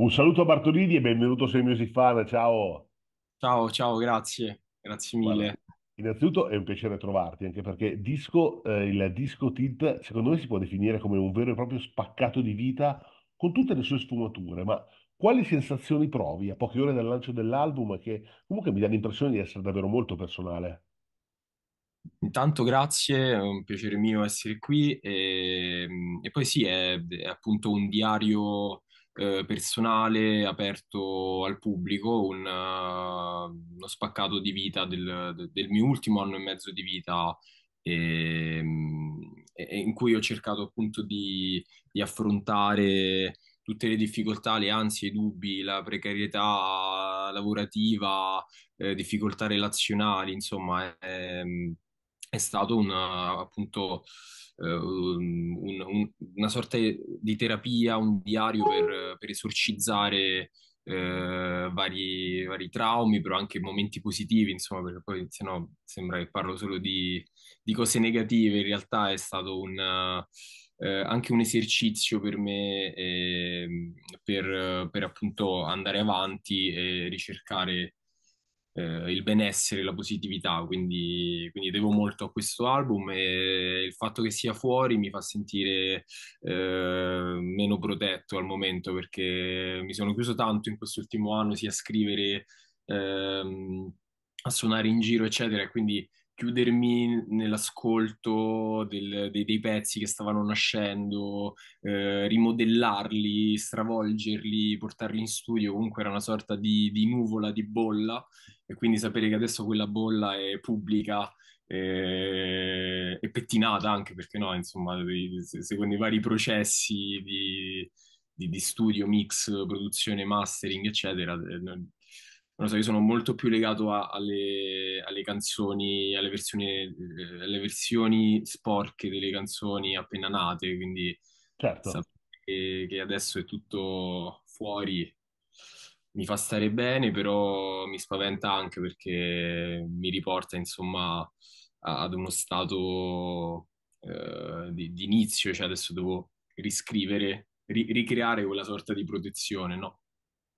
Un saluto a Bartolini e benvenuto sei Music Fan, ciao. Ciao, ciao, grazie, grazie mille. Guarda, innanzitutto è un piacere trovarti, anche perché disco, eh, il disco Tilt secondo me si può definire come un vero e proprio spaccato di vita con tutte le sue sfumature, ma quali sensazioni provi a poche ore dal lancio dell'album che comunque mi dà l'impressione di essere davvero molto personale? Intanto grazie, è un piacere mio essere qui e, ehm, e poi sì, è, è appunto un diario eh, personale, aperto al pubblico, un, uh, uno spaccato di vita del, del, mio ultimo anno e mezzo di vita ehm, e, in cui ho cercato appunto di, di affrontare tutte le difficoltà, le ansie, i dubbi, la precarietà lavorativa, eh, difficoltà relazionali, insomma, Eh, è stato una, eh, appunto eh, un, un, una sorta di terapia, un diario per, per esorcizzare eh, vari, vari, traumi, però anche momenti positivi, insomma, perché poi se no sembra che parlo solo di, di cose negative, in realtà è stato un... Eh, anche un esercizio per me eh, per, per, appunto andare avanti e ricercare eh, il benessere, la positività, quindi, quindi, devo molto a questo album e il fatto che sia fuori mi fa sentire eh, meno protetto al momento perché mi sono chiuso tanto in quest'ultimo anno sia a scrivere, ehm, a suonare in giro, eccetera, e quindi chiudermi nell'ascolto del, dei, dei, pezzi che stavano nascendo, eh, rimodellarli, stravolgerli, portarli in studio, comunque era una sorta di, di, nuvola, di bolla, e quindi sapere che adesso quella bolla è pubblica eh, e pettinata anche, perché no, insomma, secondo i vari processi di, di, di studio, mix, produzione, mastering, eccetera, eh, non so, io sono molto più legato a, alle, alle, canzoni, alle versioni, eh, alle versioni, sporche delle canzoni appena nate, quindi certo. sapere che adesso è tutto fuori mi fa stare bene, però mi spaventa anche perché mi riporta insomma ad uno stato eh, di, di, inizio, cioè adesso devo riscrivere, ri- ricreare quella sorta di protezione, no?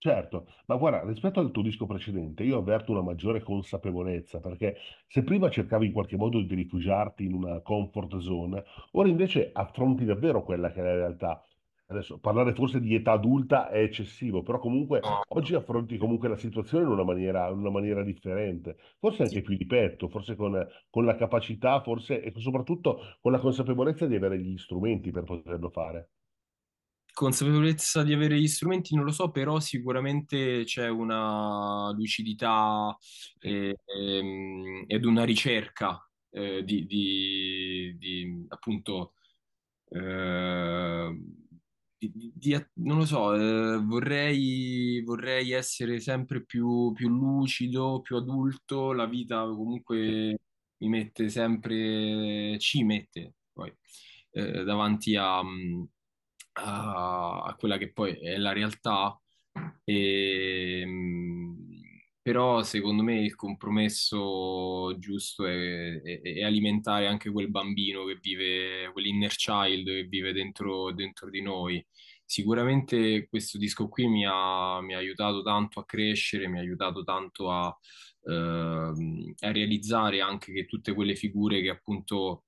Certo, ma guarda, rispetto al tuo disco precedente, io avverto una maggiore consapevolezza, perché se prima cercavi in qualche modo di rifugiarti in una comfort zone, ora invece affronti davvero quella che è la realtà. Adesso parlare forse di età adulta è eccessivo, però comunque oggi affronti comunque la situazione in una maniera, in una maniera differente, forse anche più di petto, forse con, con la capacità, forse e soprattutto con la consapevolezza di avere gli strumenti per poterlo fare consapevolezza di avere gli strumenti non lo so, però sicuramente c'è una lucidità e, eh, e, ehm, ed una ricerca eh, di, di, di, appunto eh, di, di, non lo so, eh, vorrei, vorrei, essere sempre più, più, lucido, più adulto, la vita comunque mi mette sempre, ci mette poi eh, davanti a... Mh, a, quella che poi è la realtà. E, ehm, però secondo me il compromesso giusto è, è, è, alimentare anche quel bambino che vive, quell'inner child che vive dentro, dentro di noi. Sicuramente questo disco qui mi ha, mi ha, aiutato tanto a crescere, mi ha aiutato tanto a, eh, a realizzare anche che tutte quelle figure che appunto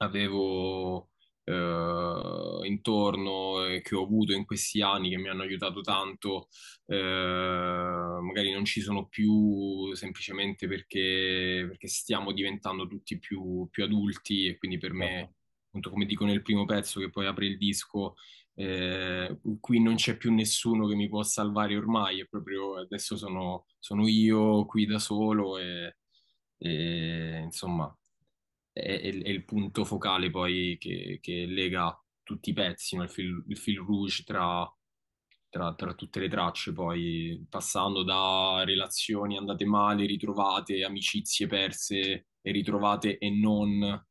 avevo eh, intorno eh, che ho avuto in questi anni che mi hanno aiutato tanto, eh, magari non ci sono più semplicemente perché, perché stiamo diventando tutti più, più, adulti e quindi per me, certo. appunto come dico nel primo pezzo che poi apre il disco, eh, qui non c'è più nessuno che mi può salvare ormai, è proprio adesso sono, sono io qui da solo e, e insomma è, è, è il punto focale poi che, che, lega tutti i pezzi, no? il, fil, il fil rouge tra, tra, tra, tutte le tracce, poi passando da relazioni andate male, ritrovate, amicizie perse e ritrovate e non.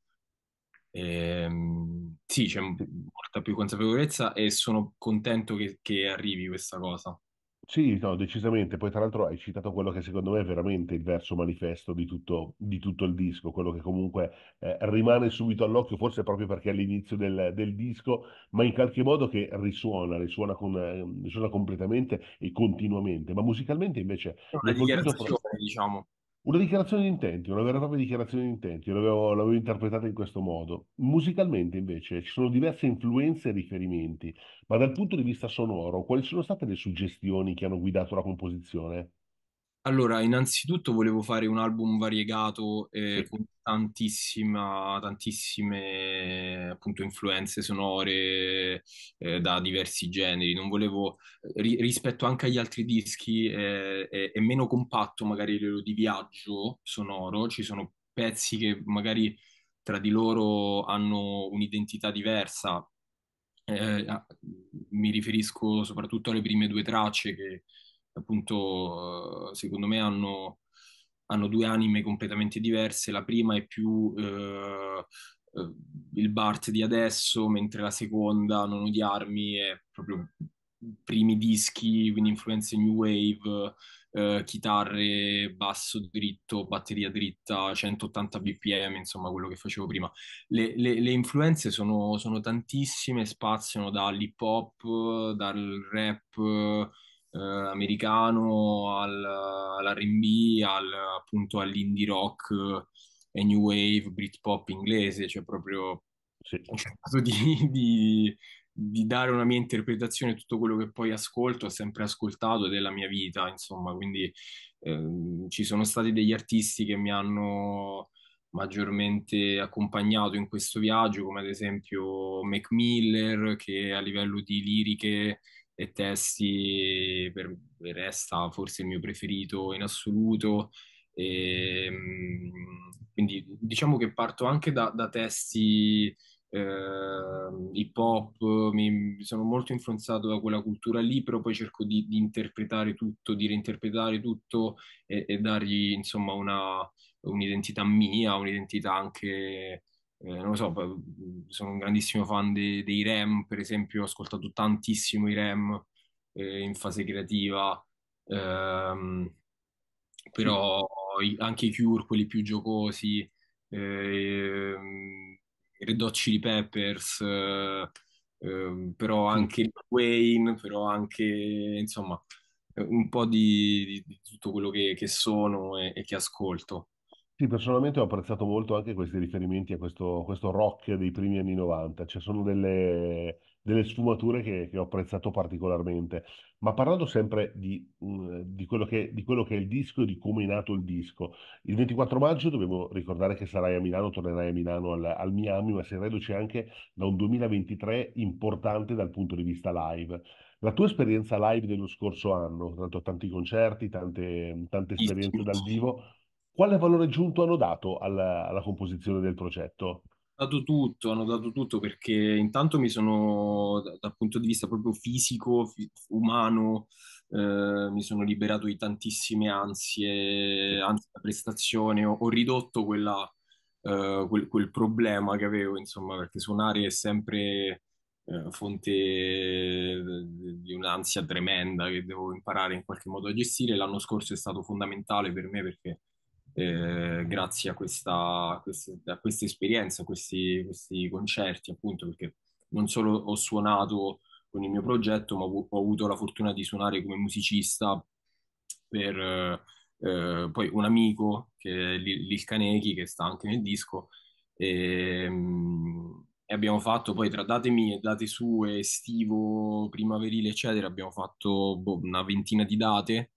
Ehm, sì, c'è molta più consapevolezza e sono contento che, che arrivi questa cosa. Sì, no, decisamente. Poi, tra l'altro, hai citato quello che secondo me è veramente il verso manifesto di tutto, di tutto il disco, quello che comunque eh, rimane subito all'occhio, forse proprio perché è all'inizio del, del disco, ma in qualche modo che risuona, risuona, con, eh, risuona completamente e continuamente. Ma musicalmente invece... È una dichiarazione, diciamo. Una dichiarazione di intenti, una vera e propria dichiarazione di intenti, io l'avevo, l'avevo interpretata in questo modo. Musicalmente invece ci sono diverse influenze e riferimenti, ma dal punto di vista sonoro, quali sono state le suggestioni che hanno guidato la composizione? Allora, innanzitutto volevo fare un album variegato eh, con tantissima, tantissime appunto influenze sonore eh, da diversi generi. Non volevo, eh, ri- rispetto anche agli altri dischi, eh, è, è meno compatto magari il di viaggio sonoro. Ci sono pezzi che magari tra di loro hanno un'identità diversa. Eh, mi riferisco soprattutto alle prime due tracce che appunto eh, secondo me hanno, hanno due anime completamente diverse, la prima è più eh, eh, il Bart di adesso, mentre la seconda, Non odiarmi, è proprio primi dischi, quindi influenze new wave, eh, chitarre, basso dritto, batteria dritta, 180 bpm, insomma quello che facevo prima. Le, le, le influenze sono, sono, tantissime, spaziano dall'hip hop, dal rap, americano al, all'R&B, al, appunto all'indie rock e new wave, Britpop inglese, cioè proprio sì. ho cercato di, di, di, dare una mia interpretazione a tutto quello che poi ascolto, ho sempre ascoltato della mia vita, insomma, quindi ehm, ci sono stati degli artisti che mi hanno maggiormente accompagnato in questo viaggio, come ad esempio Mac Miller, che a livello di liriche e testi per, resta forse il mio preferito in assoluto. E, ehm, quindi diciamo che parto anche da, da testi eh, hip hop, mi sono molto influenzato da quella cultura lì, però poi cerco di, di interpretare tutto, di reinterpretare tutto e, e dargli insomma una, un'identità mia, un'identità anche, eh, non lo so, sono un grandissimo fan dei, dei REM, per esempio, ho ascoltato tantissimo i REM eh, in fase creativa, ehm, però anche i Cure, quelli più giocosi, ehm, i Red Hot Chili Peppers, ehm, però anche Wayne, però anche, insomma, un po' di, di tutto quello che, che sono e, e che ascolto. Sì, personalmente ho apprezzato molto anche questi riferimenti a questo, questo rock dei primi anni 90, ci cioè, sono delle, delle sfumature che, che ho apprezzato particolarmente. Ma parlando sempre di, mm, di quello che, di quello che è il disco e di come è nato il disco, il 24 maggio dobbiamo ricordare che sarai a Milano, tornerai a Milano al, al Miami, ma sei reduce anche da un 2023 importante dal punto di vista live. La tua esperienza live dello scorso anno, tanto tanti concerti, tante, tante esperienze dal vivo quale valore aggiunto hanno dato alla, alla composizione del progetto? dato tutto, hanno dato tutto perché intanto mi sono, dal punto di vista proprio fisico, fi- umano, eh, mi sono liberato di tantissime ansie, ansia da prestazione, ho, ho ridotto quella, eh, quel, quel, problema che avevo, insomma, perché suonare è sempre eh, fonte eh, di un'ansia tremenda che devo imparare in qualche modo a gestire. L'anno scorso è stato fondamentale per me perché eh, grazie a questa, queste, a questa esperienza, a questi, questi concerti, appunto, perché non solo ho suonato con il mio progetto, ma ho, avuto la fortuna di suonare come musicista per eh, poi un amico, che è Lil Canechi, che sta anche nel disco, e, ehm, e, abbiamo fatto poi tra date mie date sue, estivo, primaverile, eccetera, abbiamo fatto boh, una ventina di date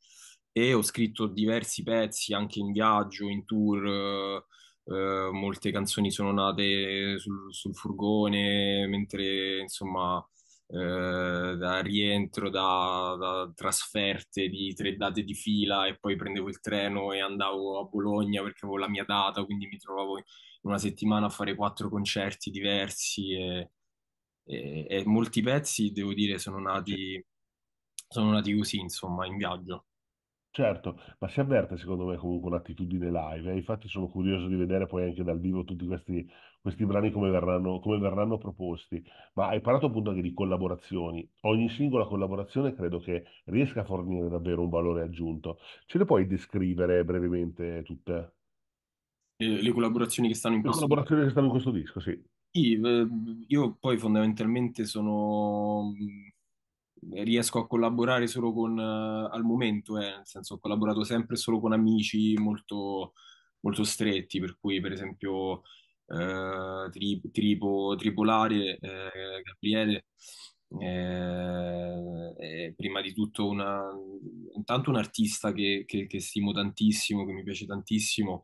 e ho scritto diversi pezzi anche in viaggio, in tour, eh, eh, molte canzoni sono nate sul, sul furgone, mentre insomma eh, da rientro, da, da, trasferte di tre date di fila e poi prendevo il treno e andavo a Bologna perché avevo la mia data, quindi mi trovavo in una settimana a fare quattro concerti diversi e, e, e molti pezzi, devo dire, sono nati, sono nati così, insomma, in viaggio. Certo, ma si avverte secondo me comunque un'attitudine live, eh. Infatti sono curioso di vedere poi anche dal vivo tutti questi, questi brani come verranno, come verranno proposti. Ma hai parlato appunto anche di collaborazioni. Ogni singola collaborazione credo che riesca a fornire davvero un valore aggiunto. Ce le puoi descrivere brevemente tutte? le collaborazioni che stanno in Le questo collaborazioni che stanno in questo disco, sì. io poi fondamentalmente sono riesco a collaborare solo con, eh, al momento, eh, nel senso ho collaborato sempre solo con amici molto, molto stretti, per cui per esempio eh, tri, tripo, Tripolare, eh, Gabriele, eh, eh prima di tutto una, intanto un artista che, che, che, stimo tantissimo, che mi piace tantissimo,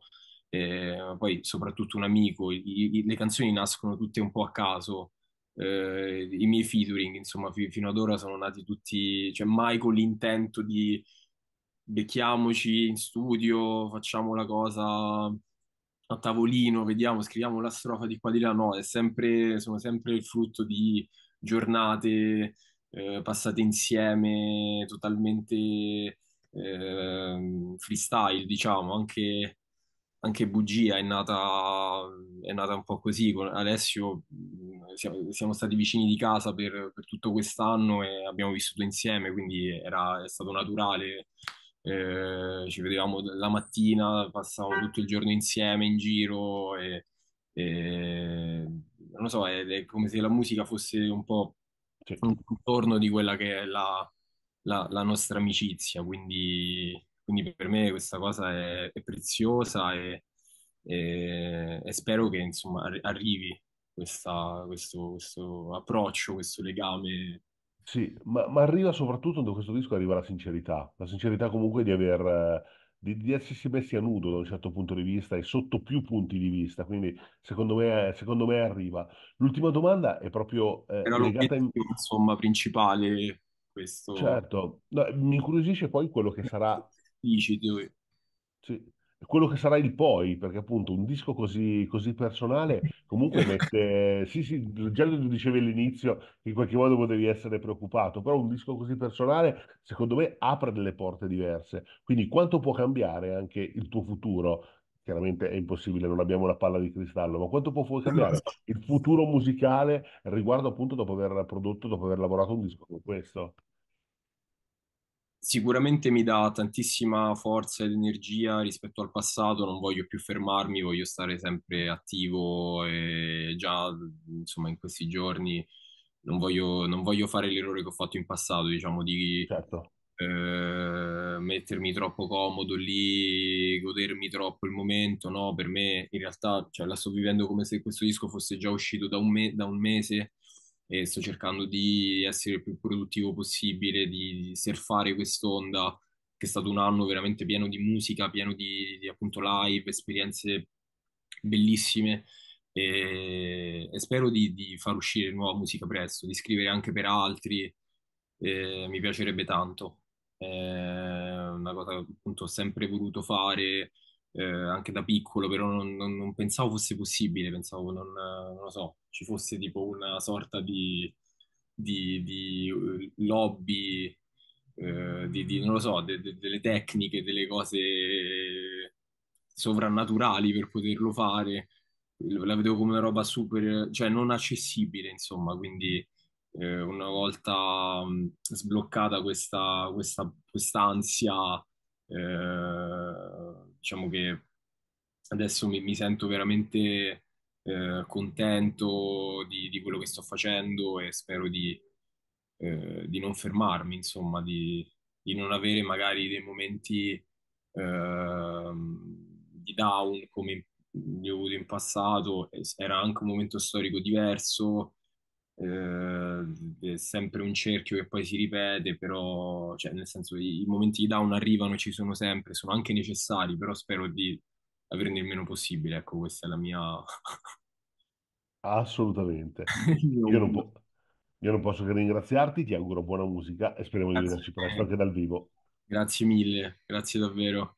eh, poi soprattutto un amico, I, i, le canzoni nascono tutte un po' a caso, eh, i miei featuring, insomma, f- fino ad ora sono nati tutti, cioè mai con l'intento di becchiamoci in studio, facciamo la cosa a tavolino, vediamo, scriviamo la strofa di qua di là, no, è sempre, sono sempre il frutto di giornate eh, passate insieme, totalmente eh, freestyle, diciamo, anche anche Bugia è nata, è nata un po' così con Alessio siamo, siamo, stati vicini di casa per, per, tutto quest'anno e abbiamo vissuto insieme, quindi era, è stato naturale. Eh, ci vedevamo la mattina, passavamo tutto il giorno insieme in giro e, e non lo so, è, è, come se la musica fosse un po' un contorno di quella che è la, la, la nostra amicizia, quindi, quindi, per me questa cosa è, è preziosa e, e, e, spero che insomma arrivi questa, questo, questo approccio, questo legame. Sì, ma, ma, arriva soprattutto da questo disco arriva la sincerità, la sincerità comunque di aver di, di essersi messi a nudo da un certo punto di vista e sotto più punti di vista, quindi secondo me, secondo me arriva. L'ultima domanda è proprio eh, Era legata in... insomma principale questo. Certo, no, mi incuriosisce poi quello che sarà... Dici, sì quello che sarà il poi, perché appunto un disco così, così personale comunque mette... sì, sì, già lo dicevi all'inizio, in qualche modo potevi essere preoccupato, però un disco così personale secondo me apre delle porte diverse. Quindi quanto può cambiare anche il tuo futuro? Chiaramente è impossibile, non abbiamo la palla di cristallo, ma quanto può cambiare il futuro musicale riguardo appunto dopo aver prodotto, dopo aver lavorato un disco come questo? sicuramente mi dà tantissima forza ed energia rispetto al passato, non voglio più fermarmi, voglio stare sempre attivo e già insomma in questi giorni non voglio, non voglio fare l'errore che ho fatto in passato, diciamo di certo. eh, mettermi troppo comodo lì, godermi troppo il momento, no, per me in realtà cioè, la sto vivendo come se questo disco fosse già uscito da un, me- da un mese e sto cercando di essere il più produttivo possibile, di surfare quest'onda che è stato un anno veramente pieno di musica, pieno di, di appunto live, esperienze bellissime e, e spero di, di, far uscire nuova musica presto, di scrivere anche per altri, eh, mi piacerebbe tanto. È una cosa che appunto ho sempre voluto fare, eh, anche da piccolo, però non, non, non, pensavo fosse possibile, pensavo, non, non lo so, ci fosse tipo una sorta di, di, di eh, lobby, eh, di, di, non lo so, de, de, delle tecniche, delle cose sovrannaturali per poterlo fare. La vedevo come una roba super, cioè non accessibile, insomma, quindi eh, una volta sbloccata questa, questa, quest'ansia eh, diciamo che adesso mi, mi sento veramente eh, contento di, di, quello che sto facendo e spero di, eh, di non fermarmi, insomma, di, di, non avere magari dei momenti eh, di down come ne ho avuto in passato, era anche un momento storico diverso Ehm, è sempre un cerchio che poi si ripete, però cioè, nel senso i, i, momenti di down arrivano, ci sono sempre, sono anche necessari, però spero di averne il meno possibile, ecco questa è la mia... Assolutamente. Io non, po- io non posso che ringraziarti, ti auguro buona musica e speriamo di Grazie. vederci presto anche dal vivo. Grazie mille, grazie davvero.